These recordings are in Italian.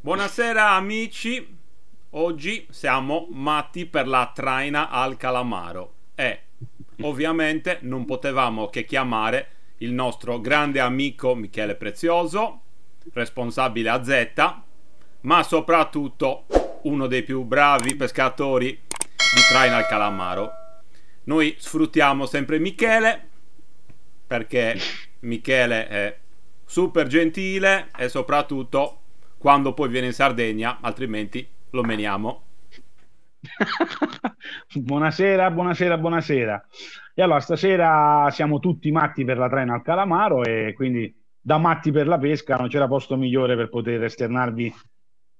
Buonasera amici, oggi siamo matti per la traina al calamaro e ovviamente non potevamo che chiamare il nostro grande amico Michele Prezioso, responsabile a Z, ma soprattutto uno dei più bravi pescatori di traina al calamaro. Noi sfruttiamo sempre Michele perché Michele è super gentile e soprattutto quando poi viene in Sardegna, altrimenti lo meniamo. buonasera, buonasera, buonasera. E allora stasera siamo tutti matti per la trena al calamaro e quindi da matti per la pesca non c'era posto migliore per poter esternarvi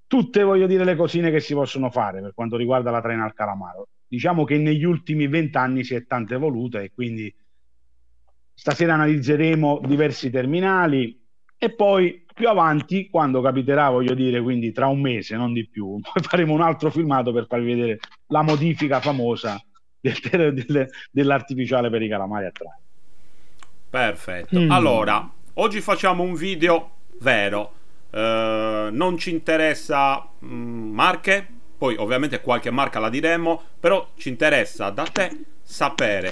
tutte, voglio dire, le cosine che si possono fare per quanto riguarda la trena al calamaro. Diciamo che negli ultimi vent'anni si è tanto evoluta e quindi Stasera analizzeremo diversi terminali e poi più avanti, quando capiterà, voglio dire, quindi tra un mese, non di più, faremo un altro filmato per farvi vedere la modifica famosa del, del, dell'artificiale per i calamari a traino. Perfetto. Mm. Allora, oggi facciamo un video vero. Eh, non ci interessa mh, mm, marche, poi ovviamente qualche marca la diremo, però ci interessa da te sapere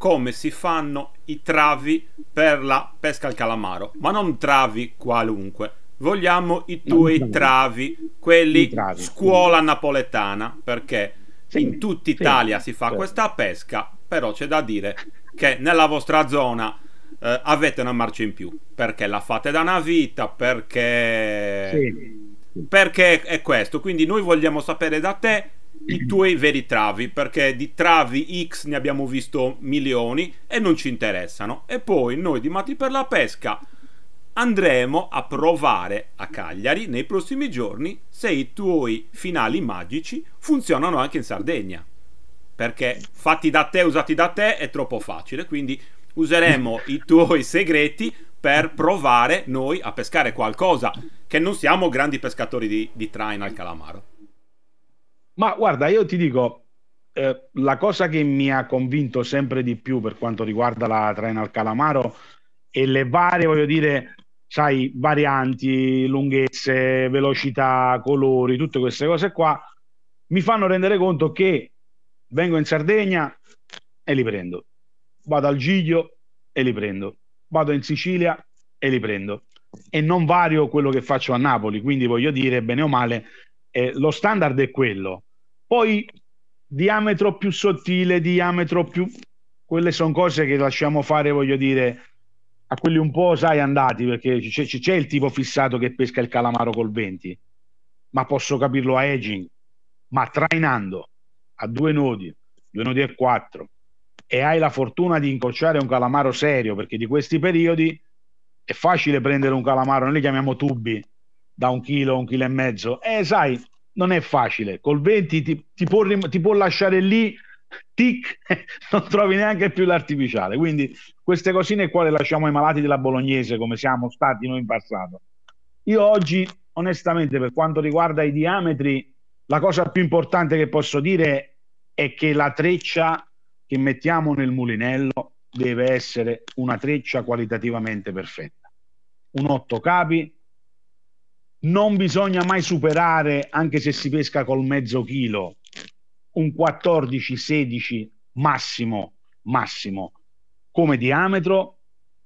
come si fanno i travi per la pesca al calamaro, ma non travi qualunque. Vogliamo i tuoi travi, quelli travi, scuola sì. napoletana, perché sì, in tutta Italia sì, si fa certo. questa pesca, però c'è da dire che nella vostra zona eh, avete una marcia in più, perché la fate da una vita, perché... Perché è questo, quindi noi vogliamo sapere da te i tuoi veri travi, perché di travi X ne abbiamo visto milioni e non ci interessano. E poi noi di Mati per la Pesca andremo a provare a Cagliari nei prossimi giorni se i tuoi finali magici funzionano anche in Sardegna. Perché fatti da te, usati da te è troppo facile, quindi useremo i tuoi segreti per provare noi a pescare qualcosa, che non siamo grandi pescatori di, di train al calamaro. Ma guarda, io ti dico, eh, la cosa che mi ha convinto sempre di più per quanto riguarda la trena al calamaro e le varie, voglio dire, sai, varianti, lunghezze, velocità, colori, tutte queste cose qua, mi fanno rendere conto che vengo in Sardegna e li prendo, vado al Giglio e li prendo, vado in Sicilia e li prendo e non vario quello che faccio a Napoli, quindi voglio dire, bene o male, eh, lo standard è quello. Poi diametro più sottile, diametro più... Quelle sono cose che lasciamo fare, voglio dire, a quelli un po', sai, andati, perché c'è, c'è il tipo fissato che pesca il calamaro col 20, ma posso capirlo a edging, ma trainando a due nodi, due nodi e quattro, e hai la fortuna di incrociare un calamaro serio, perché di questi periodi è facile prendere un calamaro, noi li chiamiamo tubi da un chilo, un chilo e mezzo. E eh, sai, non è facile. Col 20 ti, ti, può, ti può lasciare lì, tic, non trovi neanche più l'artificiale. Quindi queste cosine qua le lasciamo ai malati della Bolognese, come siamo stati noi in passato. Io oggi, onestamente, per quanto riguarda i diametri, la cosa più importante che posso dire è che la treccia che mettiamo nel mulinello deve essere una treccia qualitativamente perfetta. Un 8 capi non bisogna mai superare, anche se si pesca col mezzo chilo, un 14-16 massimo, massimo come diametro.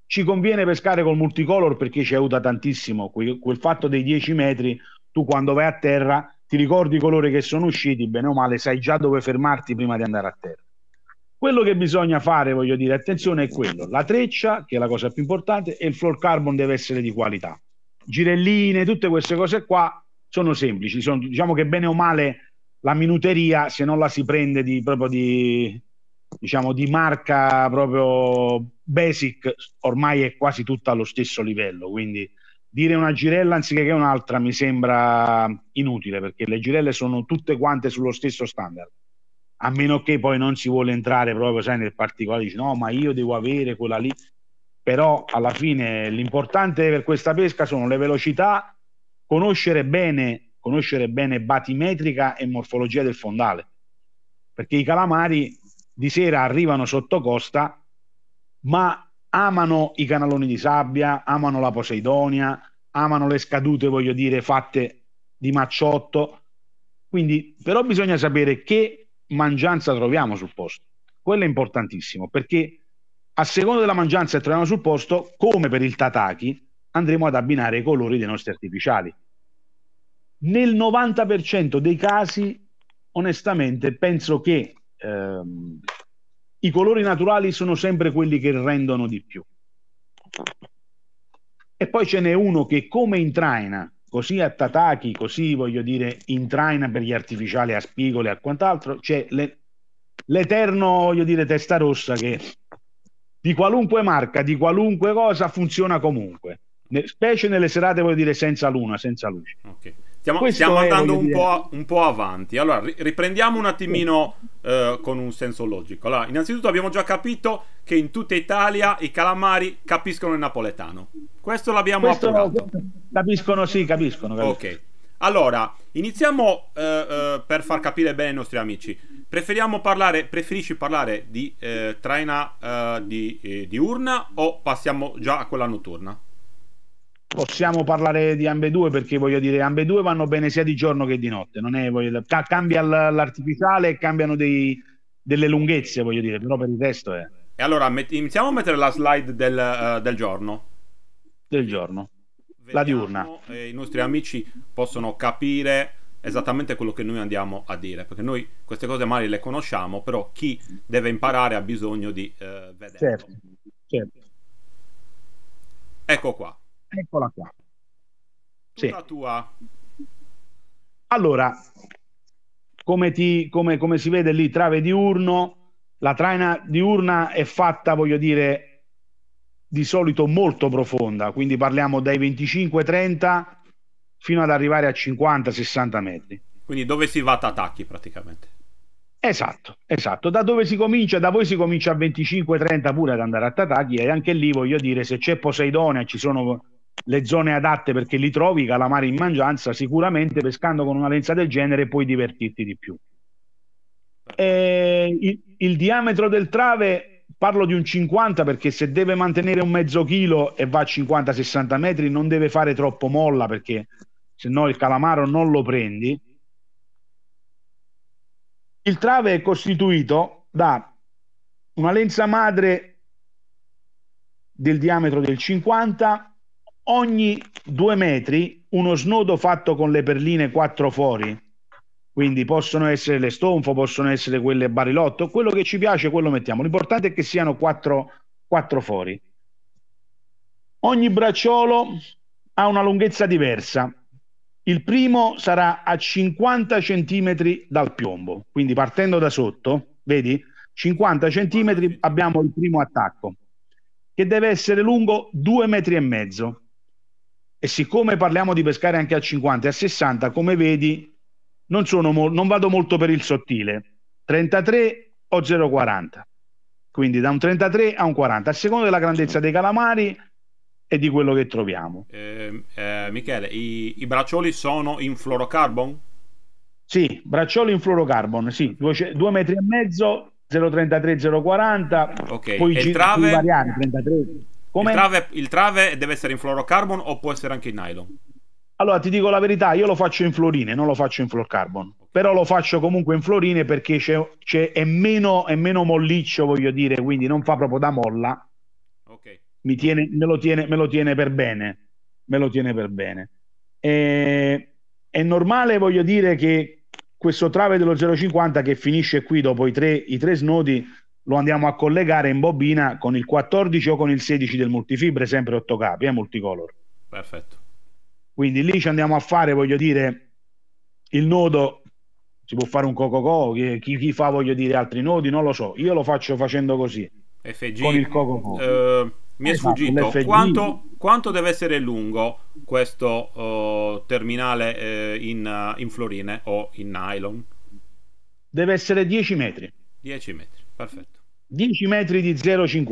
Ci conviene pescare col multicolor perché ci aiuta tantissimo. Quel, quel fatto dei 10 metri, tu quando vai a terra ti ricordi i colori che sono usciti, bene o male, sai già dove fermarti prima di andare a terra. Quello che bisogna fare, voglio dire, attenzione è quello, la treccia, che è la cosa più importante, e il fluorocarbon deve essere di qualità girelline, tutte queste cose qua sono semplici, sono, diciamo che bene o male la minuteria se non la si prende di, proprio di, diciamo, di marca proprio basic ormai è quasi tutta allo stesso livello, quindi dire una girella anziché che un'altra mi sembra inutile perché le girelle sono tutte quante sullo stesso standard a meno che poi non si vuole entrare proprio sai, nel particolare dici no ma io devo avere quella lì però alla fine l'importante per questa pesca sono le velocità, conoscere bene, conoscere bene batimetrica e morfologia del fondale, perché i calamari di sera arrivano sotto costa, ma amano i canaloni di sabbia, amano la Poseidonia, amano le scadute, voglio dire, fatte di macciotto. Quindi, però bisogna sapere che mangianza troviamo sul posto. Quello è importantissimo, perché a seconda della mangianza e troviamo sul posto, come per il tataki, andremo ad abbinare i colori dei nostri artificiali. Nel 90% dei casi, onestamente, penso che ehm, i colori naturali sono sempre quelli che rendono di più. E poi ce n'è uno che come intraina, così a tataki, così voglio dire intraina per gli artificiali a spigole e a quant'altro, c'è l'eterno, voglio dire, testa rossa che di qualunque marca, di qualunque cosa, funziona comunque, ne, specie nelle serate, voglio dire, senza luna, senza luce. Okay. Stiamo, stiamo andando un po', un po', avanti. Allora, riprendiamo un attimino eh, con un senso logico. Allora, innanzitutto abbiamo già capito che in tutta Italia i calamari capiscono il napoletano. Questo l'abbiamo Questo, appurato. Capiscono, sì, capiscono. capiscono. Ok. Allora, iniziamo eh, eh, per far capire bene ai nostri amici. Preferiamo parlare, preferisci parlare di eh, traina eh, di, eh, diurna o passiamo già a quella notturna? Possiamo parlare di ambedue perché voglio dire, ambedue vanno bene sia di giorno che di notte. È, voglio, cambia l'artificiale e cambiano dei, delle lunghezze, voglio dire, però per il resto è... E allora, met- iniziamo a mettere la slide del, uh, del giorno. Del giorno la diurna. Eh, I nostri amici possono capire esattamente quello che noi andiamo a dire, perché noi queste cose male le conosciamo, però chi deve imparare ha bisogno di eh, vedere. Certo, certo. Ecco qua. Eccola qua. Tutta La tua. Allora, come, ti, come, come si vede lì, trave diurno, la traina diurna è fatta, voglio dire, di solito molto profonda, quindi parliamo dai 25-30 fino ad arrivare a 50-60 metri. Quindi dove si va ad attacchi praticamente? Esatto, esatto. Da dove si comincia? Da voi si comincia a 25-30 pure ad andare a tataki e anche lì voglio dire se c'è Poseidonia ci sono le zone adatte perché li trovi calamari in mangianza, sicuramente pescando con una lenza del genere puoi divertirti di più. Eh, il, il diametro del trave parlo di un 50 perché se deve mantenere un mezzo chilo e va a 50-60 metri non deve fare troppo molla perché se no il calamaro non lo prendi. Il trave è costituito da una lenza madre del diametro del 50, ogni due metri uno snodo fatto con le perline quattro fori quindi possono essere le Stonfo, possono essere quelle Barilotto, quello che ci piace, quello mettiamo. L'importante è che siano quattro, quattro fori. Ogni bracciolo ha una lunghezza diversa. Il primo sarà a 50 cm dal piombo, quindi partendo da sotto, vedi? 50 cm abbiamo il primo attacco, che deve essere lungo 2 metri e mezzo. E siccome parliamo di pescare anche a 50 e a 60, come vedi, non, sono mo- non vado molto per il sottile, 33 o 0,40. Quindi da un 33 a un 40, a seconda della grandezza dei calamari e di quello che troviamo. Eh, eh, Michele, i, i, braccioli sono in fluorocarbon? Sì, braccioli in fluorocarbon, sì, 2 metri e mezzo, 0,33, 0,40. Ok, poi il trave... Varianti, il trave... il trave deve essere in fluorocarbon o può essere anche in nylon? Allora ti dico la verità, io lo faccio in florine, non lo faccio in floor carbon, però lo faccio comunque in florine perché c'è, c'è, è, meno, è meno molliccio, voglio dire, quindi non fa proprio da molla. Okay. Mi tiene, me, lo tiene, me lo tiene per bene, me lo tiene per bene. E, è normale, voglio dire, che questo trave dello 050 che finisce qui dopo i tre, i tre snodi lo andiamo a collegare in bobina con il 14 o con il 16 del multifibre, sempre 8 capi, è eh, multicolor. Perfetto. Quindi lì ci andiamo a fare, voglio dire, il nodo, si può fare un cococò, chi, chi fa, voglio dire, altri nodi, non lo so, io lo faccio facendo così. FG, con il cococò. Eh, mi è esatto, sfuggito, quanto, quanto, deve essere lungo questo uh, terminale eh, in, in florine o in nylon? Deve essere 10 metri. 10 metri, perfetto. 10 metri di 0,50.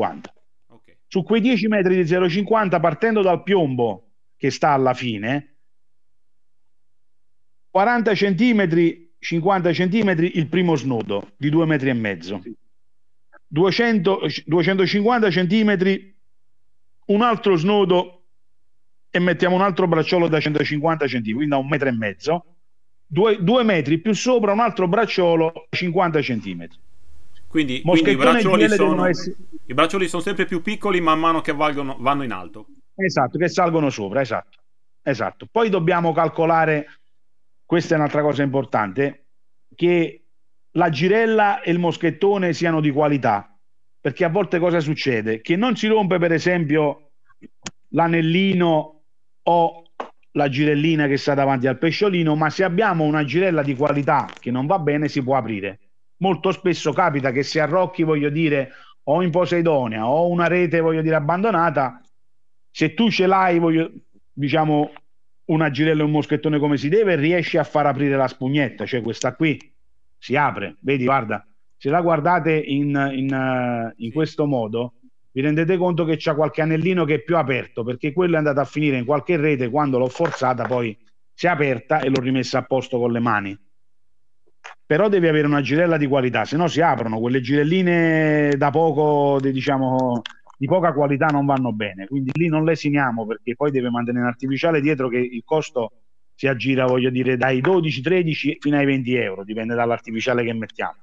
Okay. Su quei 10 metri di 0,50, partendo dal piombo che sta alla fine, 40 centimetri, 50 centimetri il primo snodo di due metri e mezzo, 200, 250 centimetri un altro snodo e mettiamo un altro bracciolo da 150 centimetri, quindi da un metro e mezzo, due, due metri più sopra un altro bracciolo 50 centimetri. Quindi, quindi i, braccioli sono, essere... i braccioli sono sempre più piccoli man mano che valgono, vanno in alto. Esatto, che salgono sopra, esatto. esatto. Poi dobbiamo calcolare, questa è un'altra cosa importante, che la girella e il moschettone siano di qualità, perché a volte cosa succede? Che non si rompe per esempio l'anellino o la girellina che sta davanti al pesciolino, ma se abbiamo una girella di qualità che non va bene si può aprire. Molto spesso capita che se arrocchi, voglio dire, o in Poseidonia o una rete, voglio dire, abbandonata, se tu ce l'hai, voglio, diciamo, una girella e un moschettone come si deve, riesci a far aprire la spugnetta, cioè questa qui si apre, vedi, guarda, se la guardate in, in, in questo modo vi rendete conto che c'è qualche anellino che è più aperto, perché quello è andato a finire in qualche rete, quando l'ho forzata poi si è aperta e l'ho rimessa a posto con le mani. Però devi avere una girella di qualità, se no si aprono quelle girelline da poco, diciamo, di poca qualità non vanno bene. Quindi lì non lesiniamo perché poi deve mantenere un artificiale dietro che il costo si aggira, voglio dire, dai 12, 13 fino ai 20 euro, dipende dall'artificiale che mettiamo.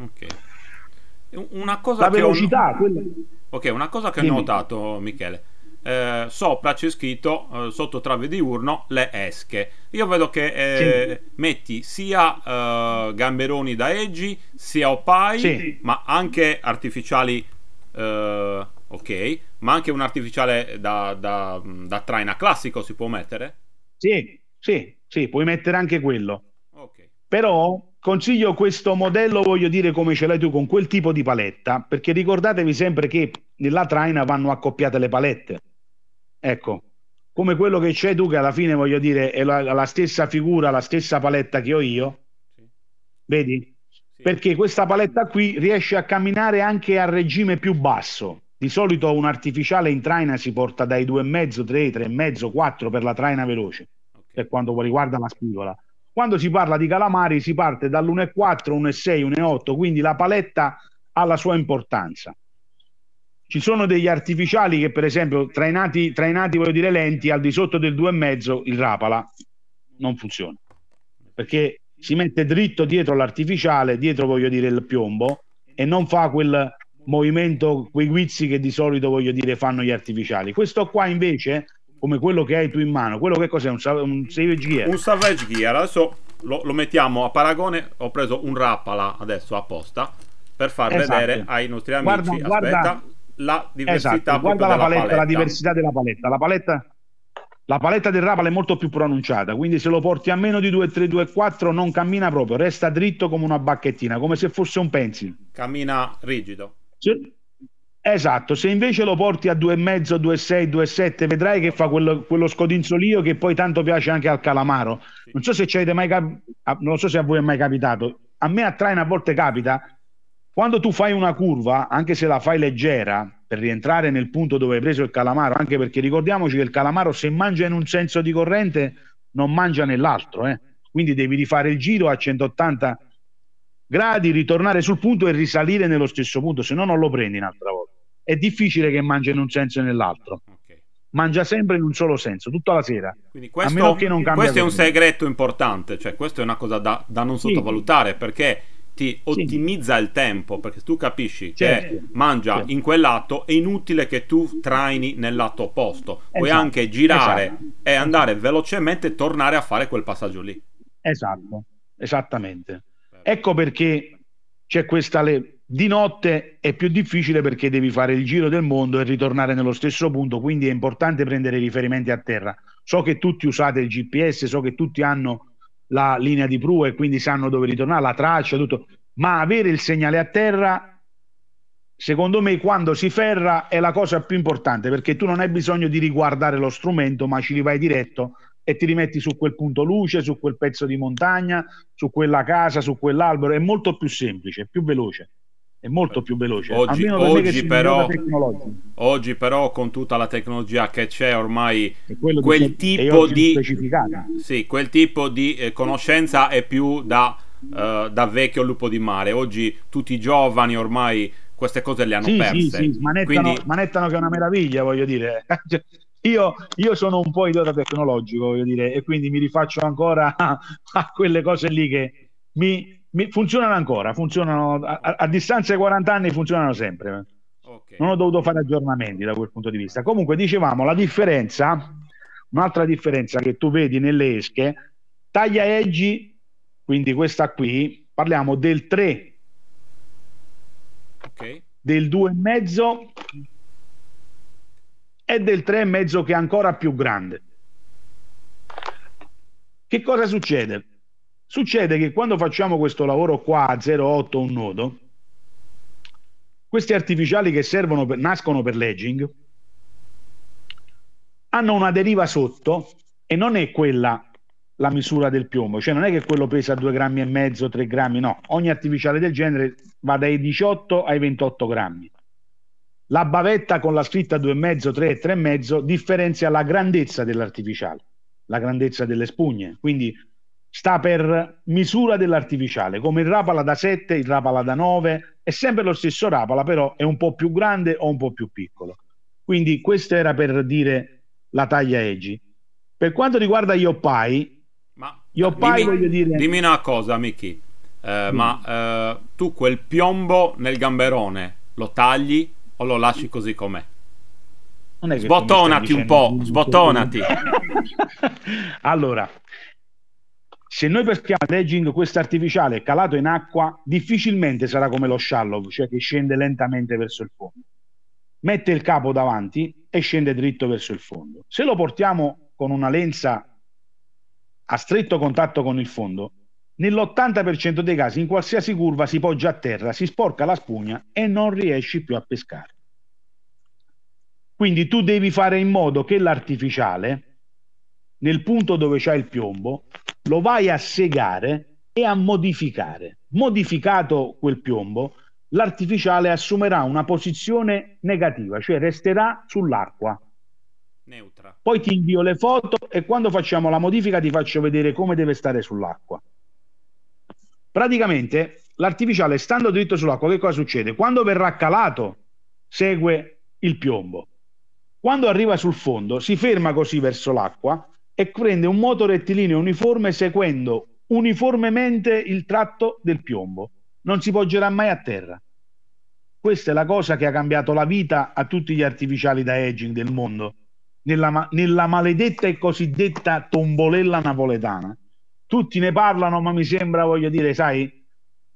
Ok. Una cosa La velocità, ho... quella... Ok, una cosa che Dimmi. ho notato, Michele. Eh, sopra c'è scritto eh, sotto trave diurno le esche. Io vedo che eh, sì. metti sia eh, gamberoni da eggi, sia opai, sì. ma anche artificiali eh, ok? Ma anche un artificiale da, da, da traina classico si può mettere? Sì, sì, sì, puoi mettere anche quello. Okay. Però consiglio questo modello, voglio dire, come ce l'hai tu, con quel tipo di paletta, perché ricordatevi sempre che nella traina vanno accoppiate le palette. Ecco, come quello che c'è tu, che alla fine, voglio dire, è la, la stessa figura, la stessa paletta che ho io. Sì. Vedi? Perché questa paletta qui riesce a camminare anche a regime più basso. Di solito un artificiale in traina si porta dai 2,5, 3, 3,5, 4 per la traina veloce, okay. per quanto riguarda la spigola. Quando si parla di calamari si parte dall'1,4, 1,6, 1,8, quindi la paletta ha la sua importanza. Ci sono degli artificiali che per esempio trainati, trainati voglio dire lenti, al di sotto del 2,5 il rapala non funziona, perché si mette dritto dietro l'artificiale, dietro voglio dire il piombo, e non fa quel, movimento, quei guizzi che di solito voglio dire fanno gli artificiali. Questo qua invece, come quello che hai tu in mano, quello che cos'è? Un, un Savage Gear? Un Savage Gear, adesso lo, lo mettiamo a paragone, ho preso un Rappala adesso apposta per far esatto. vedere ai nostri amici guarda, aspetta, guarda, la diversità esatto, guarda la paletta, paletta, la diversità della paletta. La paletta la paletta del Rapala è molto più pronunciata, quindi se lo porti a meno di 2, 3, 2, 4 non cammina proprio, resta dritto come una bacchettina, come se fosse un pencil. Cammina rigido. Se, esatto, se invece lo porti a 2,5, 2,6, 2,7, vedrai che fa quello, quello scodinzolio che poi tanto piace anche al calamaro. Non so se ci avete mai cap- non so se a voi è mai capitato. A me a Train a volte capita quando tu fai una curva, anche se la fai leggera, per rientrare nel punto dove hai preso il calamaro, anche perché ricordiamoci che il calamaro se mangia in un senso di corrente non mangia nell'altro, eh? quindi devi rifare il giro a 180 gradi, ritornare sul punto e risalire nello stesso punto, se no non lo prendi un'altra volta. È difficile che mangi in un senso e nell'altro. Okay. Mangia sempre in un solo senso, tutta la sera. Quindi questo, questo è un segreto importante, cioè questa è una cosa da, da non sottovalutare sì. perché ti ottimizza sì. il tempo perché tu capisci certo. che mangia certo. in quel lato è inutile che tu traini nel lato opposto puoi esatto. anche girare esatto. e andare velocemente e tornare a fare quel passaggio lì esatto esattamente Ecco perché c'è questa le... di notte è più difficile perché devi fare il giro del mondo e ritornare nello stesso punto, quindi è importante prendere riferimenti a terra. So che tutti usate il GPS, so che tutti hanno la linea di prua e quindi sanno dove ritornare, la traccia, tutto, ma avere il segnale a terra, secondo me, quando si ferra è la cosa più importante perché tu non hai bisogno di riguardare lo strumento, ma ci vai diretto e ti rimetti su quel punto luce, su quel pezzo di montagna, su quella casa, su quell'albero, è molto più semplice, più veloce. È molto più veloce. Oggi, oggi, però, oggi però, con tutta la tecnologia che c'è ormai, quel tipo, di, sì, quel tipo, di, eh, conoscenza è più da, eh, da, vecchio lupo di mare. Oggi tutti i giovani ormai queste cose le hanno sì, perse. Sì, sì, smanettano, Quindi... smanettano che è una meraviglia, voglio dire. Cioè, io, io, sono un po' idiota tecnologico, voglio dire, e quindi mi rifaccio ancora a, a quelle cose lì che mi, mi funzionano ancora, funzionano a, a, distanza di 40 anni funzionano sempre. Okay. Non ho dovuto fare aggiornamenti da quel punto di vista. Comunque, dicevamo, la differenza, un'altra differenza che tu vedi nelle esche, taglia edgy, quindi questa qui, parliamo del 3, okay. del 2,5 e del 3,5 che è ancora più grande. Che cosa succede? Succede che quando facciamo questo lavoro qua a 0,8 un nodo, questi artificiali che servono per, nascono per l'edging hanno una deriva sotto e non è quella la misura del piombo, cioè non è che quello pesa 2 grammi e mezzo, 3 grammi, no, ogni artificiale del genere va dai 18 ai 28 grammi. La bavetta con la scritta 2,5, 3, 3,5 differenzia la grandezza dell'artificiale, la grandezza delle spugne. Quindi sta per misura dell'artificiale, come il Rapala da 7, il Rapala da 9, è sempre lo stesso Rapala, però è un po' più grande o un po' più piccolo. Quindi questo era per dire la taglia Egi. Per quanto riguarda gli oppai, ma, Yoppai dimmi, voglio dire... Dimmi una cosa, Miki, eh, mm. ma eh, tu quel piombo nel gamberone lo tagli lo lasci così com'è? Sbottonati un po', sbottonati. allora, se noi peschiamo legging questo artificiale calato in acqua, difficilmente sarà come lo shallow, cioè che scende lentamente verso il fondo. Mette il capo davanti e scende dritto verso il fondo. Se lo portiamo con una lenza a stretto contatto con il fondo, nell'80% dei casi in qualsiasi curva si poggia a terra, si sporca la spugna e non riesci più a pescare. Quindi tu devi fare in modo che l'artificiale, nel punto dove c'è il piombo, lo vai a segare e a modificare. Modificato quel piombo, l'artificiale assumerà una posizione negativa, cioè resterà sull'acqua. Neutra. Poi ti invio le foto e quando facciamo la modifica ti faccio vedere come deve stare sull'acqua. Praticamente l'artificiale stando dritto sull'acqua, che cosa succede? Quando verrà calato, segue il piombo. Quando arriva sul fondo, si ferma così verso l'acqua e prende un moto rettilineo uniforme seguendo uniformemente il tratto del piombo. Non si poggerà mai a terra. Questa è la cosa che ha cambiato la vita a tutti gli artificiali da edging del mondo, nella, nella maledetta e cosiddetta tombolella napoletana. Tutti ne parlano, ma mi sembra, voglio dire, sai,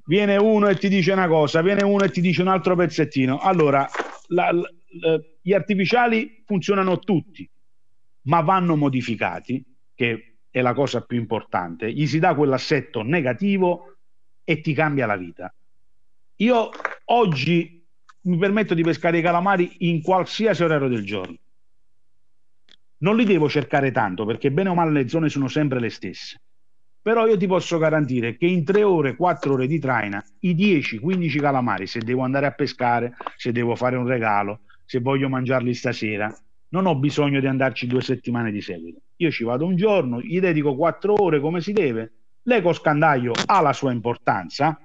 viene uno e ti dice una cosa, viene uno e ti dice un altro pezzettino. Allora, la, la, gli artificiali funzionano tutti, ma vanno modificati, che è la cosa più importante. Gli si dà quell'assetto negativo e ti cambia la vita. Io oggi mi permetto di pescare i calamari in qualsiasi orario del giorno. Non li devo cercare tanto perché bene o male le zone sono sempre le stesse. Però io ti posso garantire che in tre ore, quattro ore di traina, i 10-15 calamari, se devo andare a pescare, se devo fare un regalo, se voglio mangiarli stasera, non ho bisogno di andarci due settimane di seguito. Io ci vado un giorno, gli dedico quattro ore come si deve. L'eco scandaglio ha la sua importanza,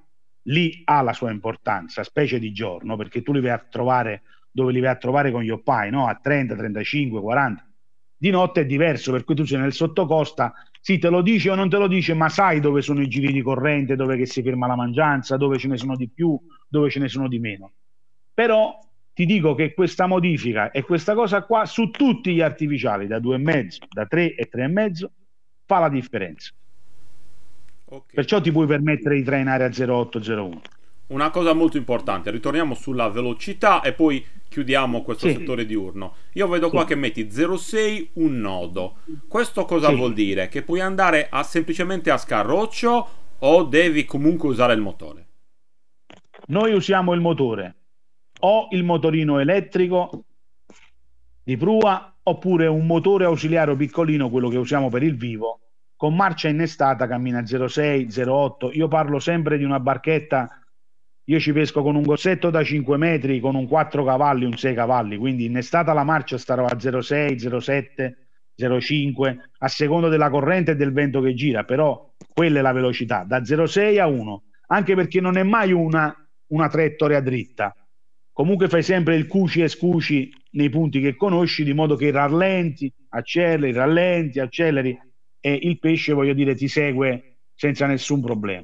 lì ha la sua importanza, specie di giorno, perché tu li vai a trovare dove li vai a trovare con gli oppai, no? a 30, 35, 40. Di notte è diverso, per cui tu sei nel sottocosta, sì, te lo dice o non te lo dice, ma sai dove sono i giri di corrente, dove che si ferma la mangianza, dove ce ne sono di più, dove ce ne sono di meno. Però ti dico che questa modifica e questa cosa qua su tutti gli artificiali da due e mezzo, da tre e tre e mezzo fa la differenza. Okay. Perciò ti puoi permettere di trainare a 0,8, 0,1. Una cosa molto importante, ritorniamo sulla velocità e poi chiudiamo questo sì. settore diurno. Io vedo sì. qua che metti 0,6 un nodo. Questo cosa sì. vuol dire? Che puoi andare a, semplicemente a scarroccio o devi comunque usare il motore? Noi usiamo il motore, o il motorino elettrico di prua oppure un motore ausiliario piccolino, quello che usiamo per il vivo, con marcia innestata, cammina 06, 08. Io parlo sempre di una barchetta, io ci pesco con un gossetto da 5 metri, con un 4 cavalli, un 6 cavalli, quindi innestata la marcia starò a 06, 07, 0,5 a seconda della corrente e del vento che gira, però quella è la velocità, da 0,6 a 1, anche perché non è mai una, una traiettoria dritta, comunque fai sempre il cuci e scuci nei punti che conosci, di modo che rallenti, acceleri, rallenti, acceleri e il pesce, voglio dire, ti segue senza nessun problema.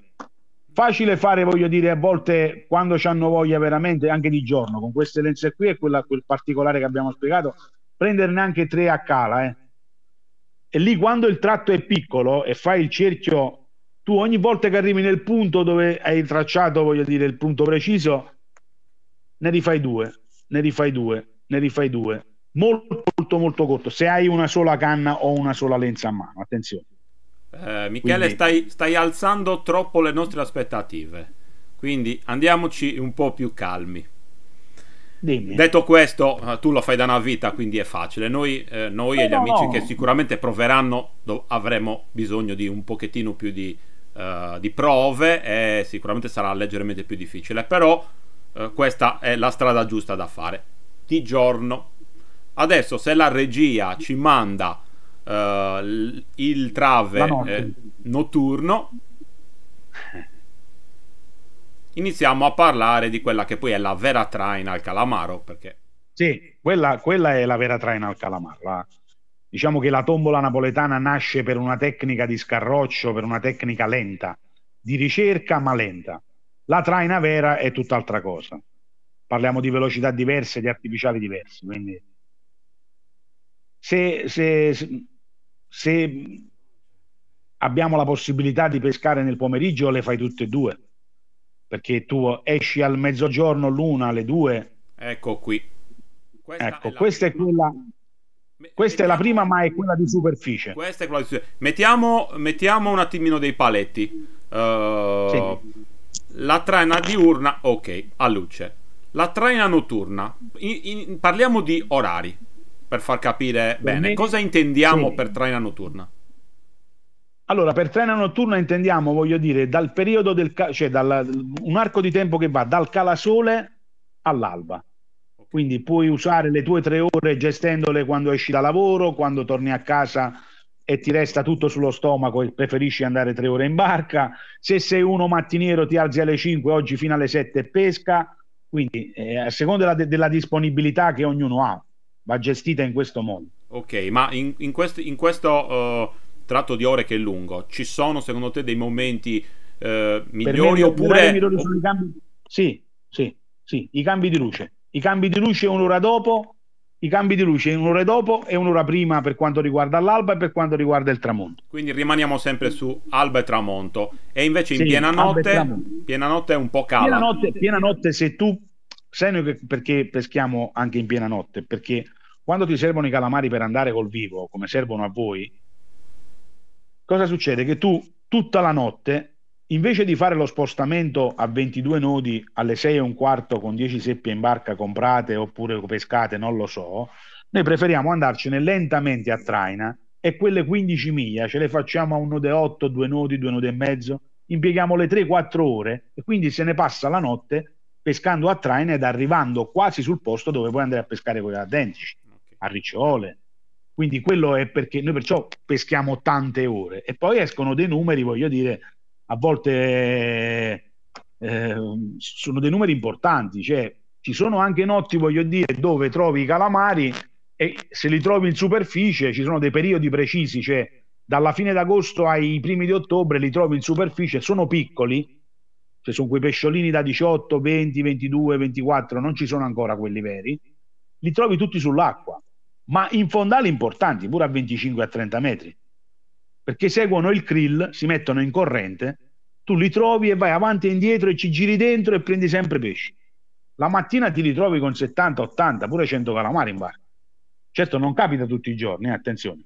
Facile fare, voglio dire, a volte quando ci hanno voglia veramente, anche di giorno, con queste lenze qui e quella, quel particolare che abbiamo spiegato, prenderne anche tre a cala. Eh. E lì quando il tratto è piccolo e fai il cerchio, tu ogni volta che arrivi nel punto dove hai tracciato, voglio dire, il punto preciso, ne rifai due, ne rifai due, ne rifai due. Molto, molto, molto corto. Se hai una sola canna o una sola lenza a mano, attenzione. Eh, Michele, Quindi... stai, stai alzando troppo le nostre aspettative. Quindi andiamoci un po' più calmi. Dimmi. Detto questo, eh, tu lo fai da una vita, quindi è facile. Noi, eh, noi e gli eh, amici no. che sicuramente proveranno avremo bisogno di un pochettino più di, uh, di, prove e sicuramente sarà leggermente più difficile. Però eh, questa è la strada giusta da fare di giorno adesso se la regia ci manda eh, il trave eh, notturno iniziamo a parlare di quella che poi è la vera traina al calamaro perché sì, quella, quella è la vera traina al calamaro la... Ah. diciamo che la tombola napoletana nasce per una tecnica di scarroccio per una tecnica lenta di ricerca ma lenta la traina vera è tutt'altra cosa. Parliamo di velocità diverse, di artificiali diversi. Quindi se, se, se, se abbiamo la possibilità di pescare nel pomeriggio, le fai tutte e due. Perché tu esci al mezzogiorno, l'una, alle due. Ecco qui. Questa ecco, è questa prima. è quella. Questa mettiamo, è la prima, ma è quella di superficie. Questa è quella di superficie. Mettiamo, mettiamo un attimino dei paletti. Uh, sì. La trena diurna, ok, a luce. La trena notturna, in, in, parliamo di orari per far capire bene cosa intendiamo sì. per trena notturna. Allora, per trena notturna intendiamo, voglio dire, dal periodo del ca- cioè dal, un arco di tempo che va dal calasole all'alba. Quindi puoi usare le tue tre ore gestendole quando esci da lavoro, quando torni a casa e ti resta tutto sullo stomaco e preferisci andare tre ore in barca. Se sei uno mattiniero ti alzi alle 5, oggi fino alle 7 e pesca. Quindi eh, a seconda della, della, disponibilità che ognuno ha, va gestita in questo modo. Ok, ma in, in, quest, in questo uh, tratto di ore che è lungo, ci sono secondo te dei momenti uh, migliori me, oppure... Migliori o... cambi... Sì, sì, sì, i cambi di luce. I cambi di luce un'ora dopo i cambi di luce un'ora dopo e un'ora prima per quanto riguarda l'alba e per quanto riguarda il tramonto. Quindi rimaniamo sempre su alba e tramonto e invece in sì, piena, notte, piena notte è un po' calda. Piena notte, piena notte se tu sai noi perché peschiamo anche in piena notte, perché quando ti servono i calamari per andare col vivo, come servono a voi, cosa succede? Che tu tutta la notte invece di fare lo spostamento a 22 nodi alle 6 e un quarto con 10 seppie in barca comprate oppure pescate, non lo so, noi preferiamo andarcene lentamente a traina e quelle 15 miglia ce le facciamo a un node 8, due nodi, due nodi e mezzo, impieghiamo le 3-4 ore e quindi se ne passa la notte pescando a traina ed arrivando quasi sul posto dove puoi andare a pescare con gli addentici, a ricciole. Quindi quello è perché noi perciò peschiamo tante ore e poi escono dei numeri, voglio dire, a volte eh, sono dei numeri importanti, cioè ci sono anche notti, voglio dire, dove trovi i calamari e se li trovi in superficie ci sono dei periodi precisi, cioè dalla fine d'agosto ai primi di ottobre li trovi in superficie, sono piccoli, cioè sono quei pesciolini da 18, 20, 22, 24, non ci sono ancora quelli veri, li trovi tutti sull'acqua, ma in fondali importanti, pure a 25 a 30 metri perché seguono il krill, si mettono in corrente, tu li trovi e vai avanti e indietro e ci giri dentro e prendi sempre pesci. La mattina ti ritrovi con 70, 80, pure 100 calamari in barca. Certo non capita tutti i giorni, eh, attenzione.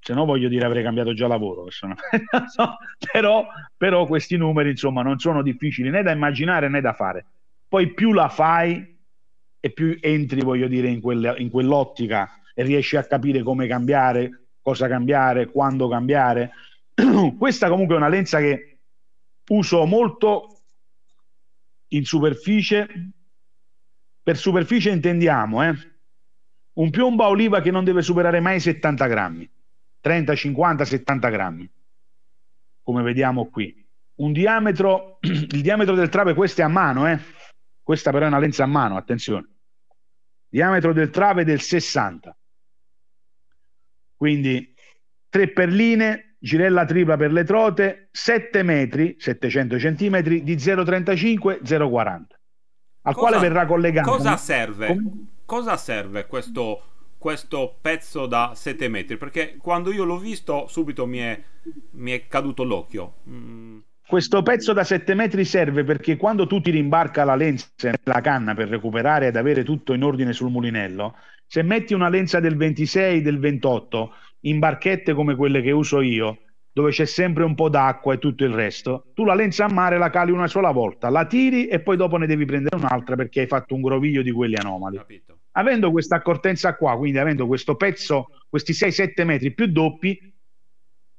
Se no voglio dire avrei cambiato già lavoro, no, però, però questi numeri insomma non sono difficili né da immaginare né da fare. Poi più la fai e più entri, voglio dire, in, quella, in quell'ottica e riesci a capire come cambiare, cosa cambiare, quando cambiare. Questa comunque è una lenza che uso molto in superficie. Per superficie intendiamo eh? un piombo a oliva che non deve superare mai 70 grammi, 30, 50, 70 grammi, come vediamo qui. Un diametro, il diametro del trave, questo è a mano, eh? questa però è una lenza a mano, attenzione. Diametro del trave del 60 quindi tre perline, girella tripla per le trote, 7 metri, 700 centimetri, di 0,35-0,40. Al quale verrà collegato. Cosa serve? Com- cosa serve questo, questo, pezzo da 7 metri? Perché quando io l'ho visto subito mi è, mi è caduto l'occhio. Mm. Questo pezzo da 7 metri serve perché quando tu ti rimbarca la lenza e la canna per recuperare ed avere tutto in ordine sul mulinello, se metti una lenza del 26, del 28 in barchette come quelle che uso io, dove c'è sempre un po' d'acqua e tutto il resto, tu la lenza a mare la cali una sola volta, la tiri e poi dopo ne devi prendere un'altra perché hai fatto un groviglio di quelli anomali. Capito. Avendo questa accortenza qua, quindi avendo questo pezzo, questi 6-7 metri più doppi,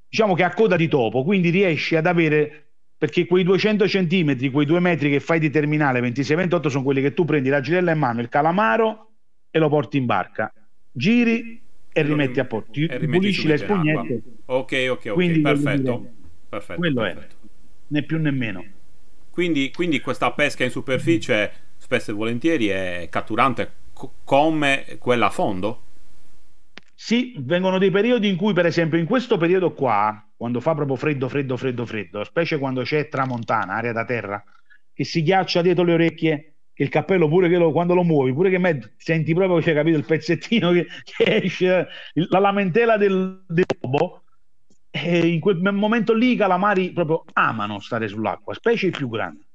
diciamo che a coda di topo, quindi riesci ad avere perché quei 200 centimetri, quei due metri che fai di terminale 26-28 sono quelli che tu prendi la girella in mano, il calamaro e lo porti in barca. Giri e rimetti a posto. Pulisci le spugnette. Ok, ok, ok, Quindi, perfetto. perfetto. Quello perfetto. è, né più né meno. Quindi, quindi, questa pesca in superficie spesso e volentieri è catturante co- come quella a fondo? Sì, vengono dei periodi in cui per esempio in questo periodo qua, quando fa proprio freddo, freddo, freddo, freddo, specie quando c'è tramontana, aria da terra, che si ghiaccia dietro le orecchie il cappello pure che lo, quando lo muovi, pure che me, senti proprio, cioè, capito, il pezzettino che, che esce, la lamentela del, del lobo, e in quel momento lì i calamari proprio amano stare sull'acqua, specie i più grandi.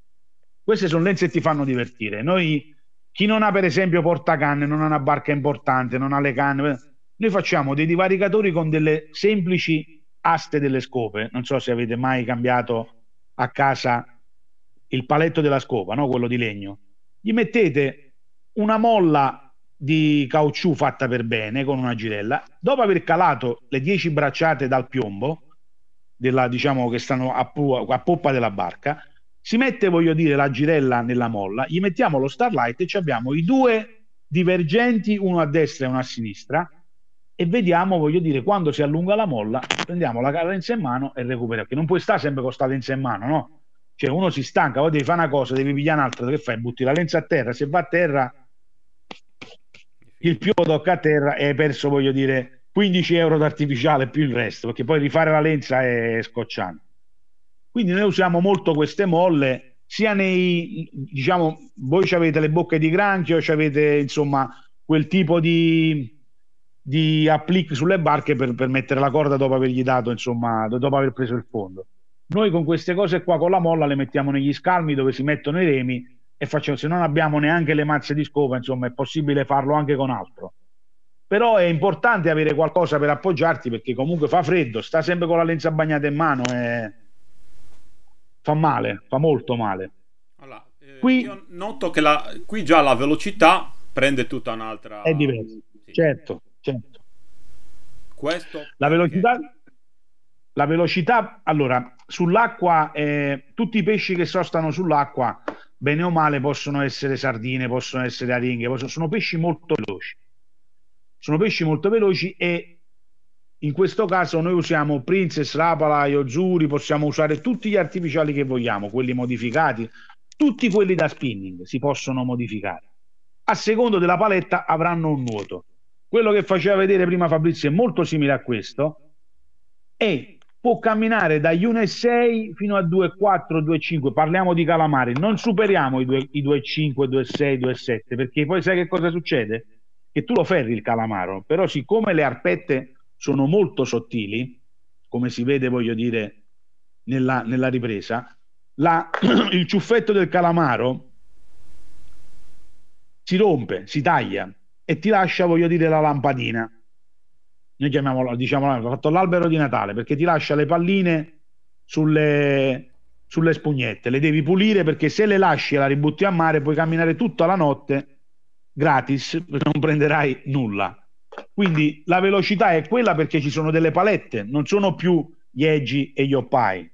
Queste sono lenze che ti fanno divertire. Noi, chi non ha per esempio portacanne, non ha una barca importante, non ha le canne, noi facciamo dei divaricatori con delle semplici aste delle scope. Non so se avete mai cambiato a casa il paletto della scopa, no? quello di legno gli mettete una molla di caucciù fatta per bene con una girella, dopo aver calato le 10 bracciate dal piombo, della, diciamo che stanno a, pu- a poppa della barca, si mette, voglio dire, la girella nella molla, gli mettiamo lo starlight e ci abbiamo i due divergenti, uno a destra e uno a sinistra, e vediamo, voglio dire, quando si allunga la molla, prendiamo la carenza in mano e recuperiamo, che non puoi stare sempre con sta carenza in mano, no? Cioè uno si stanca, poi devi fare una cosa, devi pigliare un'altra, che fai? Butti la lenza a terra, se va a terra il piombo tocca a terra e hai perso, voglio dire, 15 euro d'artificiale più il resto, perché poi rifare la lenza è scocciante. Quindi noi usiamo molto queste molle, sia nei, diciamo, voi avete le bocche di granchio, ci avete insomma quel tipo di, di applique sulle barche per, per mettere la corda dopo avergli dato, insomma, dopo aver preso il fondo. Noi con queste cose qua, con la molla, le mettiamo negli scalmi dove si mettono i remi e facciamo, se non abbiamo neanche le mazze di scopa, insomma, è possibile farlo anche con altro. Però è importante avere qualcosa per appoggiarti perché comunque fa freddo, sta sempre con la lenza bagnata in mano e eh, fa male, fa molto male. Allora, eh, qui, io noto che la, qui già la velocità prende tutta un'altra... È diversa, sì. certo, certo. Questo... La velocità... La velocità, allora, sull'acqua, eh, tutti i pesci che sostano sull'acqua, bene o male, possono essere sardine, possono essere aringhe, possono, sono pesci molto veloci. Sono pesci molto veloci e in questo caso noi usiamo Princess, Rapala, Yozuri, possiamo usare tutti gli artificiali che vogliamo, quelli modificati, tutti quelli da spinning si possono modificare. A secondo della paletta avranno un nuoto. Quello che faceva vedere prima Fabrizio è molto simile a questo. E può camminare dagli 1,6 fino a 2,4, 2,5. Parliamo di calamari, non superiamo i, 2, i 2,5, 2,6, 2,7, perché poi sai che cosa succede? Che tu lo ferri il calamaro, però siccome le arpette sono molto sottili, come si vede, voglio dire, nella, nella ripresa, la, il ciuffetto del calamaro si rompe, si taglia e ti lascia, voglio dire, la lampadina noi chiamiamolo, diciamo, hanno fatto l'albero di Natale perché ti lascia le palline sulle, sulle spugnette, le devi pulire perché se le lasci e la ributti a mare puoi camminare tutta la notte gratis non prenderai nulla. Quindi la velocità è quella perché ci sono delle palette, non sono più gli edgy e gli oppai,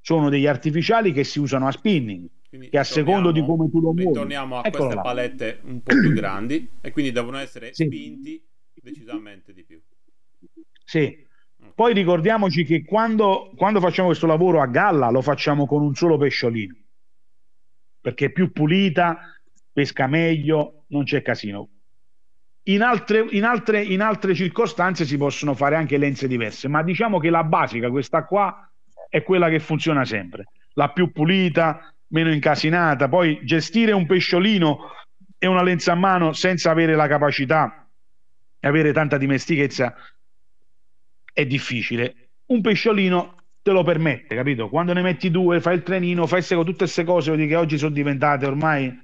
sono degli artificiali che si usano a spinning. Quindi che a secondo di come tu lo muovi torniamo a Eccolo queste là. palette un po' più grandi e quindi devono essere sì. spinti decisamente di più sì. Poi ricordiamoci che quando, quando facciamo questo lavoro a galla lo facciamo con un solo pesciolino, perché è più pulita, pesca meglio, non c'è casino. In altre, in, altre, in altre, circostanze si possono fare anche lenze diverse, ma diciamo che la basica, questa qua, è quella che funziona sempre, la più pulita, meno incasinata. Poi gestire un pesciolino e una lenza a mano senza avere la capacità e avere tanta dimestichezza è difficile. Un pesciolino te lo permette, capito? Quando ne metti due, fai il trenino, fai se- tutte queste cose che oggi sono diventate ormai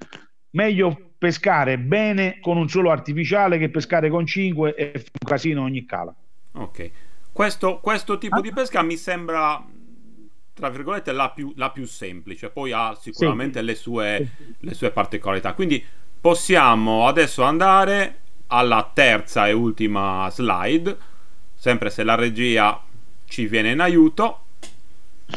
meglio pescare bene con un solo artificiale che pescare con cinque e un casino ogni cala. Ok, questo, questo tipo ah. di pesca mi sembra tra virgolette la più, la più semplice, poi ha sicuramente sì. le, sue, le sue particolarità. Quindi possiamo adesso andare alla terza e ultima slide sempre se la regia ci viene in aiuto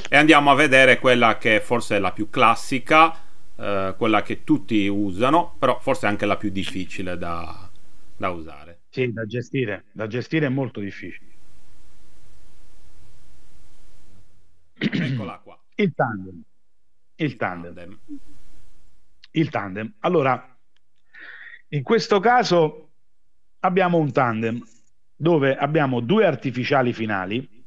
e andiamo a vedere quella che forse è la più classica eh, quella che tutti usano però forse anche la più difficile da, da usare sì da gestire da gestire è molto difficile eccola qua il tandem il tandem il tandem allora in questo caso abbiamo un tandem dove abbiamo due artificiali finali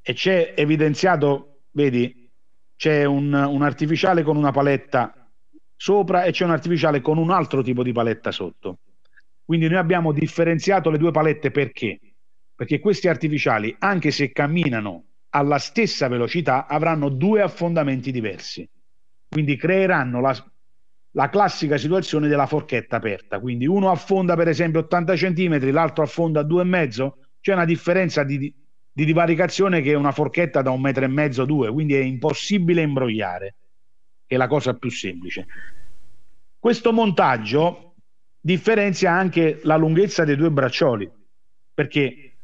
e c'è evidenziato, vedi, c'è un, un artificiale con una paletta sopra e c'è un artificiale con un altro tipo di paletta sotto. Quindi noi abbiamo differenziato le due palette perché? Perché questi artificiali, anche se camminano alla stessa velocità, avranno due affondamenti diversi. Quindi creeranno la, la classica situazione della forchetta aperta, quindi uno affonda per esempio 80 cm, l'altro affonda a 2,5, c'è una differenza di, di divaricazione che è una forchetta da un metro e mezzo, due, quindi è impossibile imbrogliare, è la cosa più semplice. Questo montaggio differenzia anche la lunghezza dei due braccioli, perché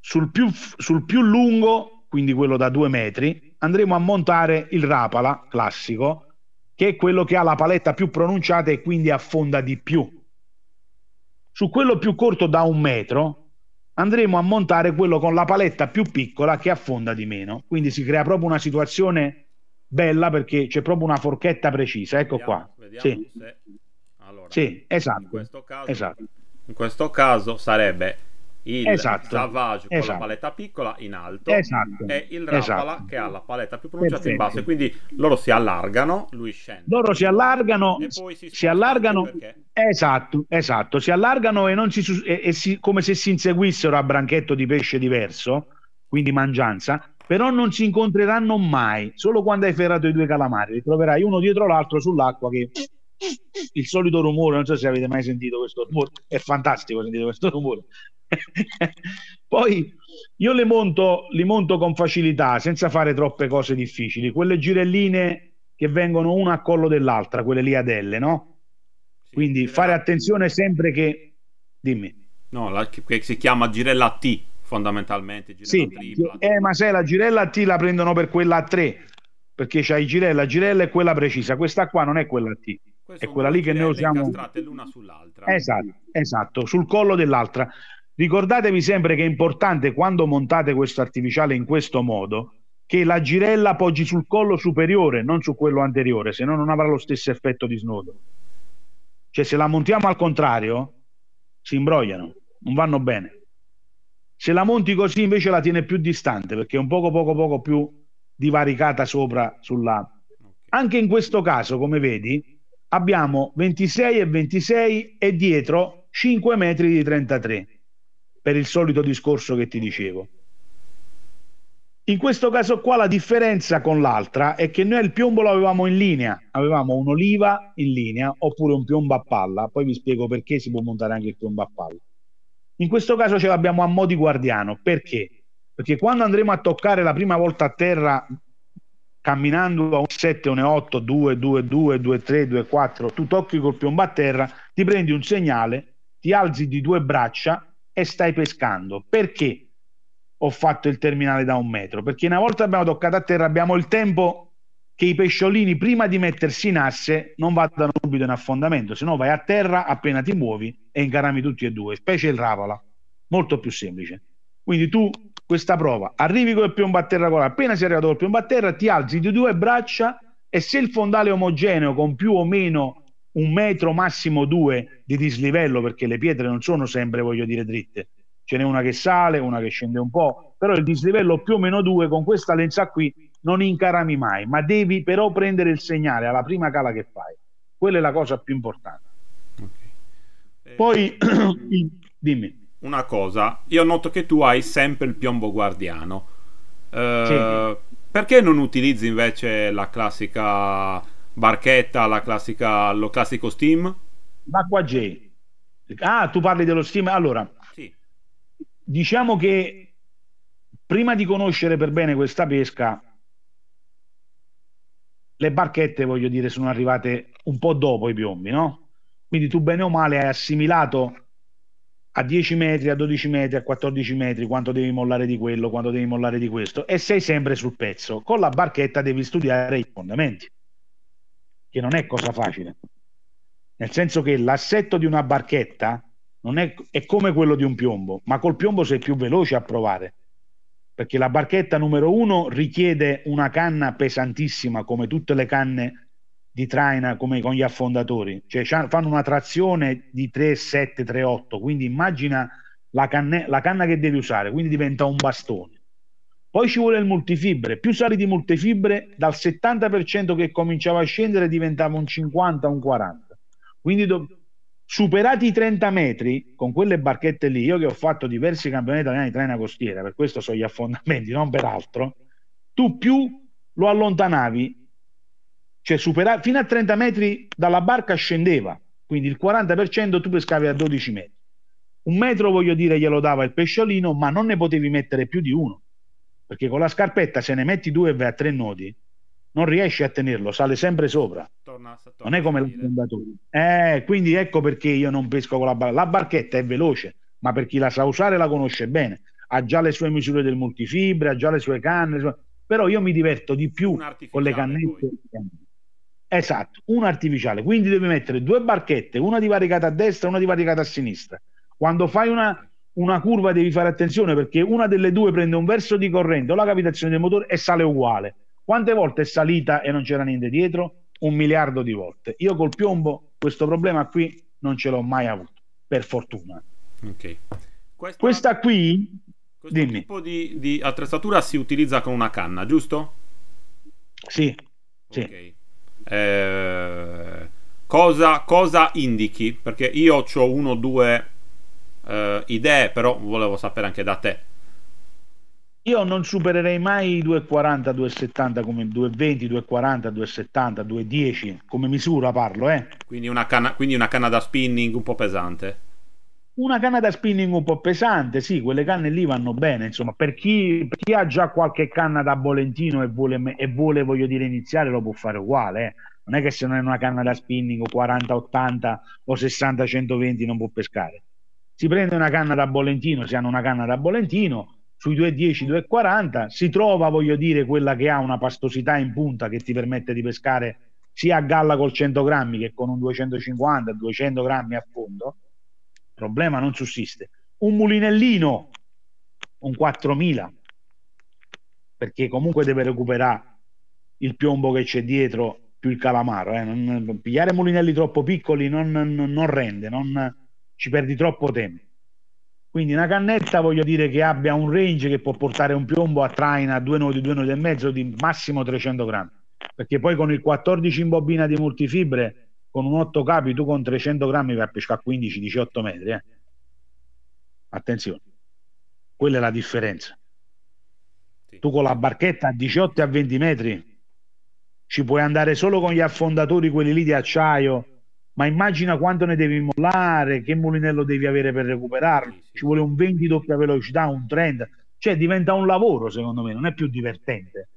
sul più, sul più lungo, quindi quello da due metri, andremo a montare il rapala classico, che è quello che ha la paletta più pronunciata e quindi affonda di più. Su quello più corto da un metro andremo a montare quello con la paletta più piccola che affonda di meno. Quindi si crea proprio una situazione bella perché c'è proprio una forchetta precisa. Ecco vediamo, qua. Vediamo sì. Se... Allora, sì, esatto. In questo caso, esatto. In questo caso sarebbe il esatto, Savage esatto. con la esatto. paletta piccola in alto esatto, e il Rapala esatto. che ha la paletta più pronunciata in basso quindi loro si allargano, lui scende. Loro si allargano, e poi si, si allargano esatto, esatto, si allargano e, non si, e, e si, come se si inseguissero a branchetto di pesce diverso, quindi mangianza, però non si incontreranno mai, solo quando hai ferrato i due calamari, li troverai uno dietro l'altro sull'acqua che il solito rumore, non so se avete mai sentito questo rumore, è fantastico sentire questo rumore. Poi io le monto, li monto con facilità, senza fare troppe cose difficili, quelle girelline che vengono una a collo dell'altra, quelle lì ad adelle, no? Quindi fare attenzione sempre che... Dimmi. No, la, che si chiama girella T fondamentalmente. Sì, tripla. Eh, ma se la girella T la prendono per quella a 3, perché c'hai girella, girella è quella precisa, questa qua non è quella a T è quella lì che noi usiamo. l'una sull'altra. Esatto, esatto, sul collo dell'altra. Ricordatevi sempre che è importante quando montate questo artificiale in questo modo che la girella poggi sul collo superiore, non su quello anteriore, se no non avrà lo stesso effetto di snodo. Cioè se la montiamo al contrario si imbrogliano, non vanno bene. Se la monti così invece la tiene più distante perché è un poco poco poco più divaricata sopra sulla. Anche in questo caso, come vedi, abbiamo 26 e 26 e dietro 5 metri di 33 per il solito discorso che ti dicevo. In questo caso qua la differenza con l'altra è che noi il piombo lo avevamo in linea, avevamo un'oliva in linea oppure un piombo a palla, poi vi spiego perché si può montare anche il piombo a palla. In questo caso ce l'abbiamo a mo' di guardiano, perché? Perché quando andremo a toccare la prima volta a terra camminando a un 7, un 8, 2, 2, 2, 2, 3, 2, 4, tu tocchi col piombo a terra, ti prendi un segnale, ti alzi di due braccia e stai pescando. Perché ho fatto il terminale da un metro? Perché una volta abbiamo toccato a terra abbiamo il tempo che i pesciolini prima di mettersi in asse non vadano subito in affondamento, se no vai a terra appena ti muovi e incarami tutti e due, specie il Ravala, molto più semplice. Quindi tu questa prova. Arrivi col piombo a terra, con appena sei arrivato col piombo a terra, ti alzi di due braccia e se il fondale è omogeneo con più o meno un metro, massimo due di dislivello, perché le pietre non sono sempre, voglio dire, dritte, ce n'è una che sale, una che scende un po', però il dislivello più o meno due con questa lenza qui non incarami mai, ma devi però prendere il segnale alla prima cala che fai. Quella è la cosa più importante. Okay. Poi, dimmi una cosa. Io noto che tu hai sempre il piombo guardiano. Eh, sì. Perché non utilizzi invece la classica barchetta, la classica, lo classico Steam? L'acqua J. Ah, tu parli dello Steam? Allora, sì. diciamo che prima di conoscere per bene questa pesca, le barchette, voglio dire, sono arrivate un po' dopo i piombi, no? Quindi tu bene o male hai assimilato a 10 metri, a 12 metri, a 14 metri, quanto devi mollare di quello, quanto devi mollare di questo, e sei sempre sul pezzo. Con la barchetta devi studiare i fondamenti, che non è cosa facile. Nel senso che l'assetto di una barchetta non è, è come quello di un piombo, ma col piombo sei più veloce a provare, perché la barchetta numero uno richiede una canna pesantissima, come tutte le canne di traina come con gli affondatori, cioè fanno una trazione di 3, 7, 3, 8. quindi immagina la, canne- la canna che devi usare, quindi diventa un bastone. Poi ci vuole il multifibre, più sali di multifibre dal 70% che cominciava a scendere diventava un 50, un 40. Quindi do- superati i 30 metri con quelle barchette lì, io che ho fatto diversi campionati italiani di traina costiera, per questo so gli affondamenti, non per altro, tu più lo allontanavi cioè supera- fino a 30 metri dalla barca scendeva, quindi il 40% tu pescavi a 12 metri. Un metro, voglio dire, glielo dava il pesciolino, ma non ne potevi mettere più di uno, perché con la scarpetta se ne metti due e vai a tre nodi, non riesci a tenerlo, sale sempre sopra. Torna, torna non è come l'affondatore. Eh, quindi ecco perché io non pesco con la barca. La barchetta è veloce, ma per chi la sa usare la conosce bene. Ha già le sue misure del multifibre, ha già le sue canne, le sue... però io mi diverto di più con le cannette. Poi. Esatto, una artificiale, quindi devi mettere due barchette, una divaricata a destra e una divaricata a sinistra. Quando fai una, una curva devi fare attenzione perché una delle due prende un verso di corrente o la capitazione del motore e sale uguale. Quante volte è salita e non c'era niente dietro? Un miliardo di volte. Io col piombo questo problema qui non ce l'ho mai avuto, per fortuna. Okay. Questa, Questa, qui... Questo dimmi. tipo di, di, attrezzatura si utilizza con una canna, giusto? Sì. Okay. sì eh, cosa, cosa, indichi, perché io ho uno o due eh, idee, però volevo sapere anche da te. Io non supererei mai i 2,40, 2,70 come 2,20, 2,40, 2,70, 2,10 come misura parlo, eh. Quindi una, canna, quindi una canna da spinning un po' pesante una canna da spinning un po' pesante, sì, quelle canne lì vanno bene, insomma, per chi, per chi ha già qualche canna da Bolentino e vuole, e vuole, voglio dire, iniziare lo può fare uguale, eh. non è che se non è una canna da spinning o 40-80 o 60-120 non può pescare. Si prende una canna da Bolentino, se hanno una canna da Bolentino, sui 2,10-2,40, si trova, voglio dire, quella che ha una pastosità in punta che ti permette di pescare sia a galla col 100 grammi che con un 250-200 grammi a fondo, problema non sussiste. Un mulinellino, un 4.000, perché comunque deve recuperare il piombo che c'è dietro più il calamaro. Eh. Non, pigliare mulinelli troppo piccoli non, non, non rende, ci perdi troppo tempo. Quindi una cannetta voglio dire che abbia un range che può portare un piombo a traina a due nodi, due nodi e mezzo di massimo 300 grammi. Perché poi con il 14 in bobina di multifibre con un 8 capi tu con 300 grammi vai a pescare 15-18 metri eh. attenzione quella è la differenza sì. tu con la barchetta a 18 a 20 metri ci puoi andare solo con gli affondatori quelli lì di acciaio ma immagina quanto ne devi mollare che mulinello devi avere per recuperarlo ci vuole un 20 doppia velocità un 30 cioè diventa un lavoro secondo me non è più divertente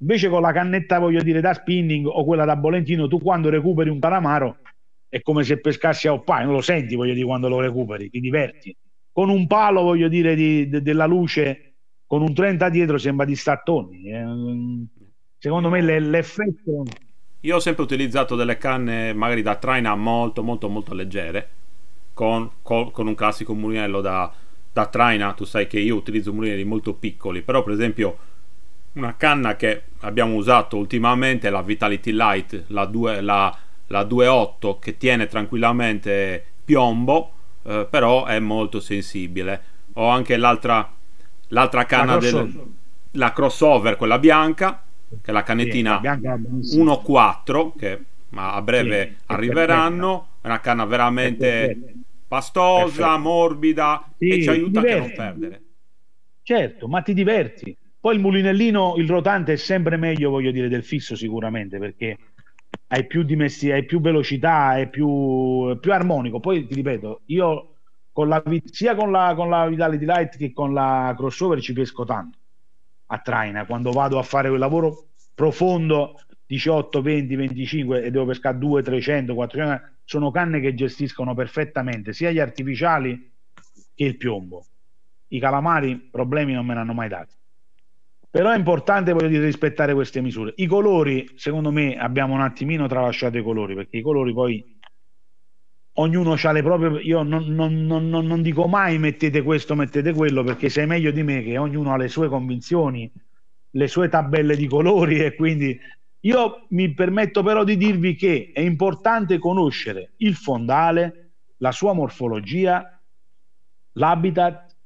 Invece con la cannetta, voglio dire, da spinning o quella da Bolentino, tu quando recuperi un calamaro è come se pescassi a oppai, non lo senti, voglio dire, quando lo recuperi, ti diverti. Con un palo, voglio dire, di, de, della luce, con un 30 dietro sembra di stattoni. Eh, secondo me l'effetto... Io ho sempre utilizzato delle canne magari da traina molto molto molto leggere con, con, con un classico mulinello da, da traina, tu sai che io utilizzo mulinelli molto piccoli, però per esempio una canna che abbiamo usato ultimamente la Vitality Light la, 2, la, la 2.8 che tiene tranquillamente piombo eh, però è molto sensibile ho anche l'altra l'altra canna la crossover. Del, la crossover quella bianca che è la canettina sì, 1.4 che ma a breve sì, arriveranno è una canna veramente pastosa, perfetto. morbida sì, e ci aiuta a non perdere certo ma ti diverti poi il mulinellino, il rotante è sempre meglio, voglio dire, del fisso sicuramente, perché hai più, dimessi, hai più velocità, è più, più armonico. Poi ti ripeto, io con la, sia con la, con la Vitality Light che con la crossover ci pesco tanto a traina quando vado a fare quel lavoro profondo 18, 20, 25 e devo pescare 2, 300, 400 sono canne che gestiscono perfettamente sia gli artificiali che il piombo i calamari problemi non me ne hanno mai dati però è importante, voglio dire, rispettare queste misure. I colori, secondo me, abbiamo un attimino tralasciato i colori, perché i colori poi ognuno ha le proprie... Io non, non, non, non dico mai mettete questo, mettete quello, perché sei meglio di me che ognuno ha le sue convinzioni, le sue tabelle di colori e quindi io mi permetto però di dirvi che è importante conoscere il fondale, la sua morfologia, l'habitat,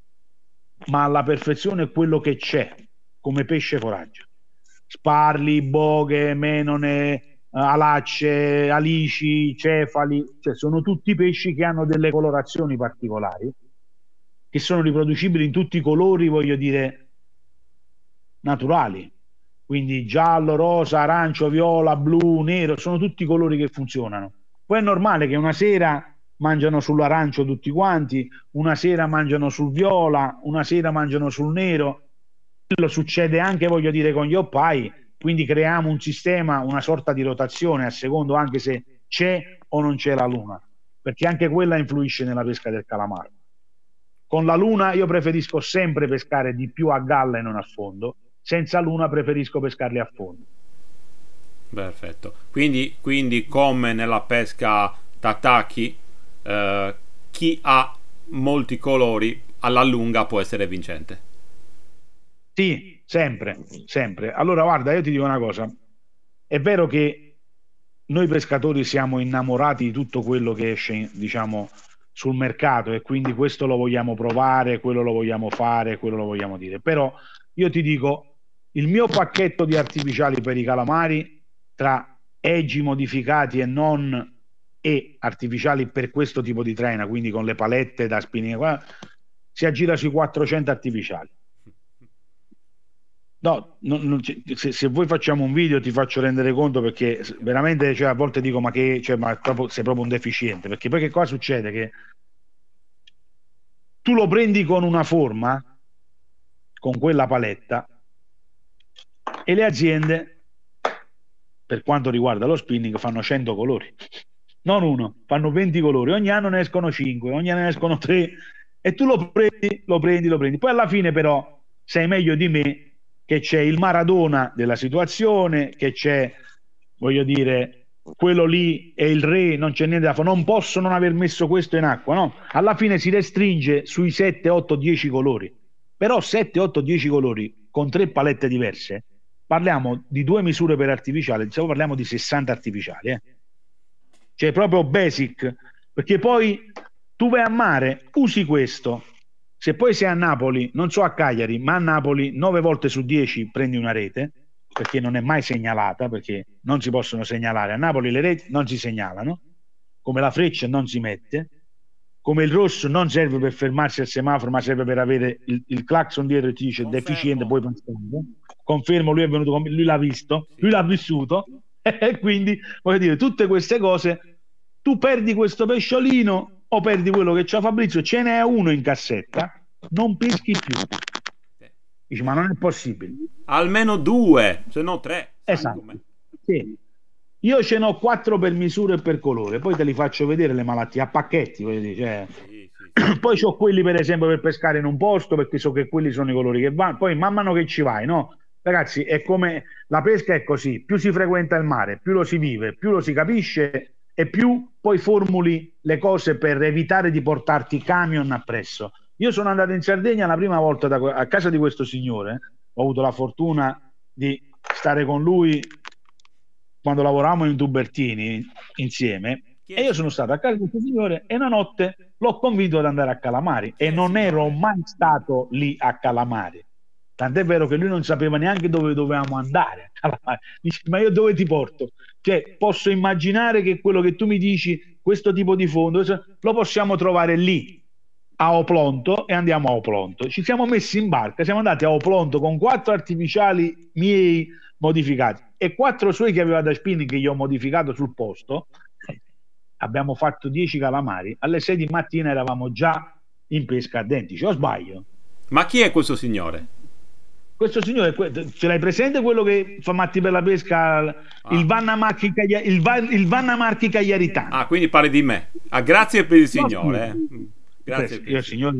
ma alla perfezione quello che c'è come pesce foraggio. Sparli, Boghe, Menone, eh, Alacce, Alici, Cefali, cioè sono tutti pesci che hanno delle colorazioni particolari, che sono riproducibili in tutti i colori, voglio dire, naturali. Quindi giallo, rosa, arancio, viola, blu, nero, sono tutti colori che funzionano. Poi è normale che una sera mangiano sull'arancio tutti quanti, una sera mangiano sul viola, una sera mangiano sul nero, quello succede anche, voglio dire, con gli oppai, quindi creiamo un sistema, una sorta di rotazione a secondo anche se c'è o non c'è la luna, perché anche quella influisce nella pesca del calamaro. Con la luna io preferisco sempre pescare di più a galla e non a fondo, senza luna preferisco pescarli a fondo. Perfetto, quindi, quindi come nella pesca tataki, eh, chi ha molti colori alla lunga può essere vincente. Sì, sempre, sempre. Allora guarda, io ti dico una cosa. È vero che noi pescatori siamo innamorati di tutto quello che esce, diciamo, sul mercato e quindi questo lo vogliamo provare, quello lo vogliamo fare, quello lo vogliamo dire. Però io ti dico, il mio pacchetto di artificiali per i calamari tra eggi modificati e non e artificiali per questo tipo di trena, quindi con le palette da spinning, si aggira sui 400 artificiali. No, non, non, se, se, voi facciamo un video ti faccio rendere conto perché veramente cioè, a volte dico ma che cioè, ma proprio, sei proprio un deficiente perché poi che cosa succede? Che tu lo prendi con una forma, con quella paletta e le aziende per quanto riguarda lo spinning fanno 100 colori, non uno, fanno 20 colori, ogni anno ne escono 5, ogni anno ne escono 3 e tu lo prendi, lo prendi, lo prendi. Poi alla fine però sei meglio di me che c'è il Maradona della situazione, che c'è, voglio dire, quello lì è il re, non c'è niente da fare, non posso non aver messo questo in acqua, no? Alla fine si restringe sui 7, 8, 10 colori, però 7, 8, 10 colori con tre palette diverse, parliamo di due misure per artificiale, diciamo parliamo di 60 artificiali, eh? cioè proprio basic, perché poi tu vai a mare, usi questo, se poi sei a Napoli, non so a Cagliari, ma a Napoli 9 volte su 10 prendi una rete, perché non è mai segnalata, perché non si possono segnalare. A Napoli le reti non si segnalano, come la freccia non si mette, come il rosso non serve per fermarsi al semaforo, ma serve per avere il, il clacson dietro e ti dice Confermo. deficiente, poi pensando. Confermo, lui è venuto, lui l'ha visto, lui l'ha vissuto, e quindi voglio dire, tutte queste cose, tu perdi questo pesciolino o perdi quello che c'ha Fabrizio, ce n'è uno in cassetta, non peschi più. Dici, ma non è possibile. Almeno due, se no tre. Esatto. Sì. Io ce n'ho quattro per misura e per colore, poi te li faccio vedere le malattie a pacchetti. cioè... sì, sì, poi ho quelli, per esempio, per pescare in un posto, perché so che quelli sono i colori che vanno. Poi man mano che ci vai, no? Ragazzi, è come la pesca è così: più si frequenta il mare, più lo si vive, più lo si capisce e più poi formuli le cose per evitare di portarti camion appresso. Io sono andato in Sardegna la prima volta da, a casa di questo signore, ho avuto la fortuna di stare con lui quando lavoravamo in Dubertini insieme e io sono stato a casa di questo signore e una notte l'ho convinto ad andare a Calamari e non ero mai stato lì a Calamari Tant'è vero che lui non sapeva neanche dove dovevamo andare. Dice, ma io dove ti porto? Cioè, posso immaginare che quello che tu mi dici, questo tipo di fondo, lo possiamo trovare lì, a Oplonto, e andiamo a Oplonto. Ci siamo messi in barca, siamo andati a Oplonto con quattro artificiali miei modificati e quattro suoi che aveva da spinning che gli ho modificato sul posto. Abbiamo fatto dieci calamari. Alle sei di mattina eravamo già in pesca a dentici, o sbaglio? Ma chi è questo signore? questo signore ce l'hai presente quello che fa Matti per la pesca ah. il ah. Vanna Marchi il, Vanna Marchi Cagliaritano ah quindi parli di me ah, grazie per il signore eh. grazie per il signore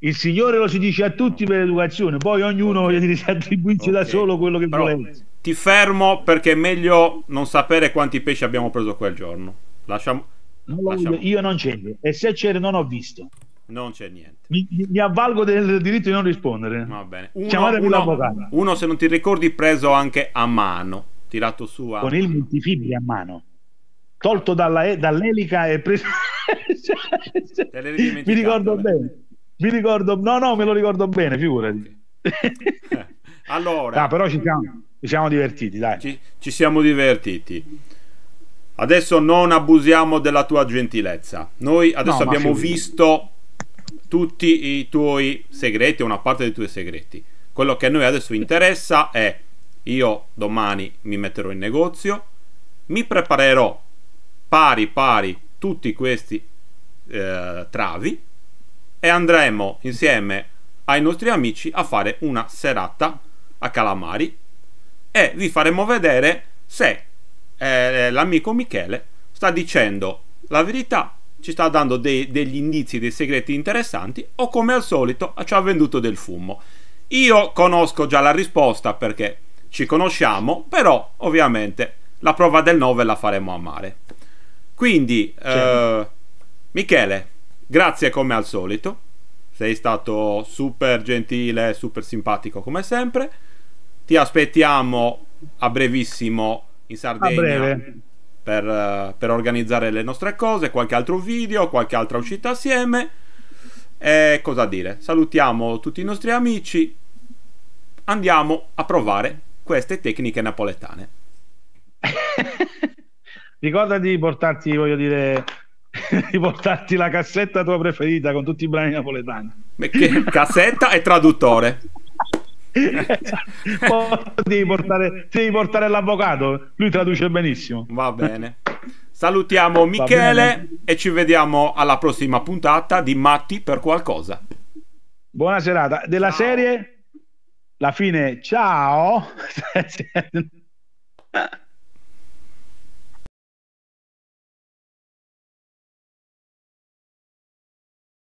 il Signore lo si dice a tutti per l'educazione, poi ognuno okay. dire, attribuisce okay. da solo quello che vuole. Ti fermo perché è meglio non sapere quanti pesci abbiamo preso quel giorno. Lasciamo, non lo, lasciamo. Io non c'ero e se c'ero non ho visto. Non c'è niente. Mi, mi, avvalgo del diritto di non rispondere. Va bene. Uno, uno, uno, se non ti ricordi, preso anche a mano, tirato su a Con mano. il multifibri a mano. Tolto dalla, dall'elica e preso... mi ricordo beh. bene. Mi ricordo... No, no, me lo ricordo bene, figurati. Allora... No, ah, però ci siamo, ci siamo divertiti, dai. Ci, ci siamo divertiti. Adesso non abusiamo della tua gentilezza. Noi adesso no, abbiamo visto tutti i tuoi segreti una parte dei tuoi segreti. Quello che a noi adesso interessa è io domani mi metterò in negozio, mi preparerò pari pari tutti questi eh, travi e andremo insieme ai nostri amici a fare una serata a Calamari e vi faremo vedere se eh, l'amico Michele sta dicendo la verità ci sta dando dei, degli indizi, dei segreti interessanti o come al solito ci ha venduto del fumo. Io conosco già la risposta perché ci conosciamo, però ovviamente la prova del 9 la faremo a mare. Quindi, eh, Michele, grazie come al solito. Sei stato super gentile, super simpatico come sempre. Ti aspettiamo a brevissimo in Sardegna. A breve per, uh, per organizzare le nostre cose, qualche altro video, qualche altra uscita assieme. E cosa dire? Salutiamo tutti i nostri amici. Andiamo a provare queste tecniche napoletane. Ricordati di portarti, voglio dire, di portarti la cassetta tua preferita con tutti i brani napoletani. Perché cassetta e traduttore. Esatto. devi, portare, devi portare l'avvocato, lui traduce benissimo. Va bene. Salutiamo Michele e ci vediamo alla prossima puntata di Matti per qualcosa. Buona serata. Della ciao. serie, la fine, ciao.